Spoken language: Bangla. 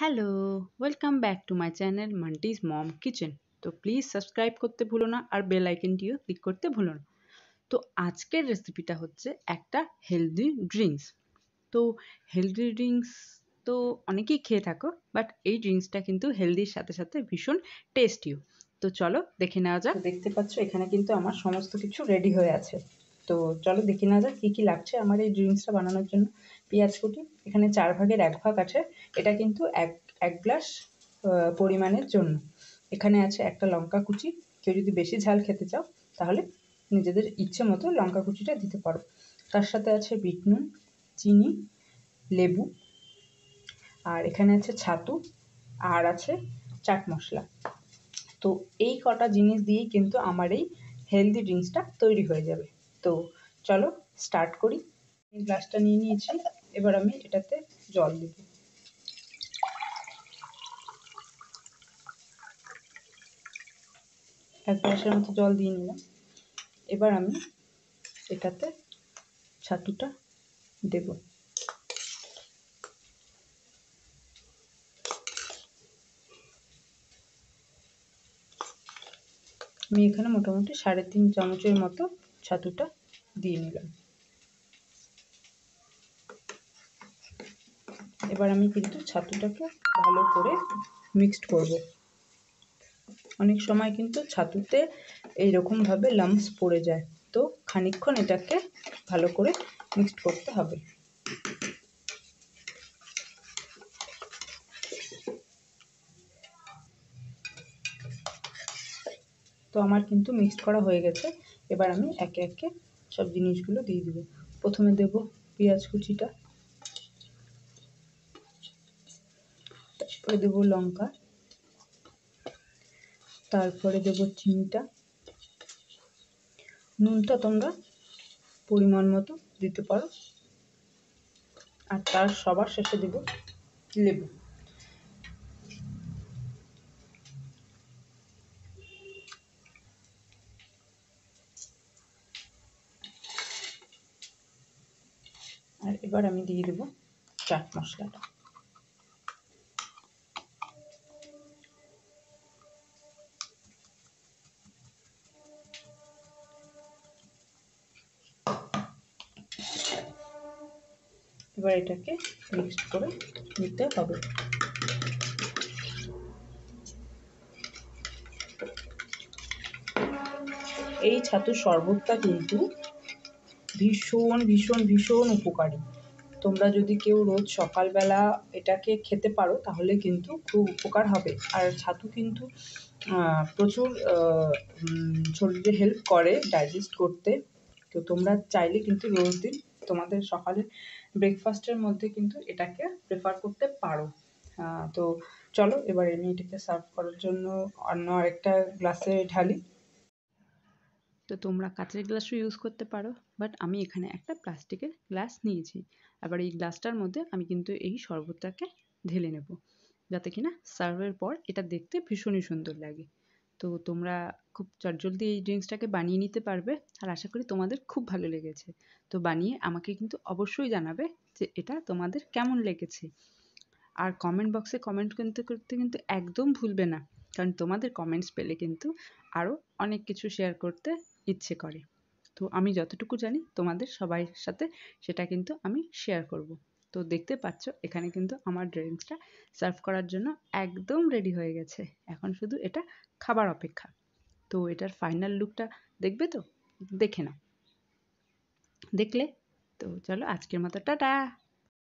Hello welcome back to my channel মান্টিজ মম কিচেন তো প্লিজ সাবস্ক্রাইব করতে ভুলো না আর বেল আইকনটিও ক্লিক করতে ভুলো না তো আজকের রেসিপিটা হচ্ছে একটা হেলদি ড্রিঙ্কস তো হেলদি ড্রিঙ্কস তো অনেকেই খেয়ে থাকো বাট এই ড্রিঙ্কসটা কিন্তু হেলদির সাথে সাথে ভীষণ টেস্টিও তো চলো দেখে নেওয়া যাক দেখতে পাচ্ছ এখানে কিন্তু আমার সমস্ত কিছু রেডি হয়ে আছে তো চলো দেখে নেওয়া যাক কী কী লাগছে আমার এই ড্রিঙ্কসটা বানানোর জন্য পেঁয়াজ কুটি এখানে চার ভাগের এক ভাগ আছে এটা কিন্তু এক এক গ্লাস পরিমাণের জন্য এখানে আছে একটা লঙ্কা কুচি কেউ যদি বেশি ঝাল খেতে চাও তাহলে নিজেদের ইচ্ছে মতো লঙ্কা কুচিটা দিতে পারো তার সাথে আছে বিট নুন চিনি লেবু আর এখানে আছে ছাতু আর আছে চাট মশলা তো এই কটা জিনিস দিয়েই কিন্তু আমার এই হেলদি ড্রিঙ্কসটা তৈরি হয়ে যাবে তো চলো স্টার্ট করি গ্লাসটা নিয়ে নিয়েছি এবার আমি এটাতে জল দেব এক গ্লাসের মতো জল দিয়ে নিলাম এবার আমি এটাতে ছাতুটা দেব আমি এখানে মোটামুটি সাড়ে তিন চামচের মতো ছাতুটা দিয়ে নিলাম এবার আমি কিন্তু ছাতুটাকে ভালো করে মিক্সড করব। অনেক সময় কিন্তু ছাতুতে এইরকমভাবে লাম্পস পড়ে যায় তো খানিক্ষণ এটাকে ভালো করে মিক্সড করতে হবে তো আমার কিন্তু মিক্সড করা হয়ে গেছে এবার আমি একে একে সব জিনিসগুলো দিয়ে দেবো প্রথমে দেব পেঁয়াজ কুচিটা তারপরে দেবো লঙ্কা তারপরে দেবো চিনিটা নুনটা তোমরা পরিমাণ মতো দিতে পারো আর তার সবার শেষে দেব লেবু আর এবার আমি দিয়ে দেবো চাট মশলাটা এবার এটাকে মিক্সড করে নিতে হবে এই ছাতুর শরবতটা কিন্তু ভীষণ ভীষণ ভীষণ উপকারী তোমরা যদি কেউ রোজ সকালবেলা এটাকে খেতে পারো তাহলে কিন্তু খুব উপকার হবে আর ছাতু কিন্তু প্রচুর শরীরে হেল্প করে ডাইজেস্ট করতে তো তোমরা চাইলে কিন্তু রোজ দিন তোমাদের সকালে ব্রেকফাস্টের মধ্যে কিন্তু এটাকে প্রেফার করতে পারো তো চলো এবার এমনি এটাকে সার্ভ করার জন্য অন্য আরেকটা গ্লাসে ঢালি তো তোমরা কাঁচের গ্লাসও ইউজ করতে পারো বাট আমি এখানে একটা প্লাস্টিকের গ্লাস নিয়েছি আবার এই গ্লাসটার মধ্যে আমি কিন্তু এই শরবতটাকে ঢেলে নেব যাতে কিনা সার্ভের পর এটা দেখতে ভীষণই সুন্দর লাগে তো তোমরা খুব চটজলদি এই ড্রিঙ্কসটাকে বানিয়ে নিতে পারবে আর আশা করি তোমাদের খুব ভালো লেগেছে তো বানিয়ে আমাকে কিন্তু অবশ্যই জানাবে যে এটা তোমাদের কেমন লেগেছে আর কমেন্ট বক্সে কমেন্ট কিন্তু করতে কিন্তু একদম ভুলবে না কারণ তোমাদের কমেন্টস পেলে কিন্তু আরও অনেক কিছু শেয়ার করতে ইচ্ছে করে তো আমি যতটুকু জানি তোমাদের সবাই সাথে সেটা কিন্তু আমি শেয়ার করব তো দেখতে পাচ্ছ এখানে কিন্তু আমার ড্রিঙ্কসটা সার্ভ করার জন্য একদম রেডি হয়ে গেছে এখন শুধু এটা খাবার অপেক্ষা তো এটার ফাইনাল লুকটা দেখবে তো দেখে নাও দেখলে তো চলো আজকের মতো টাটা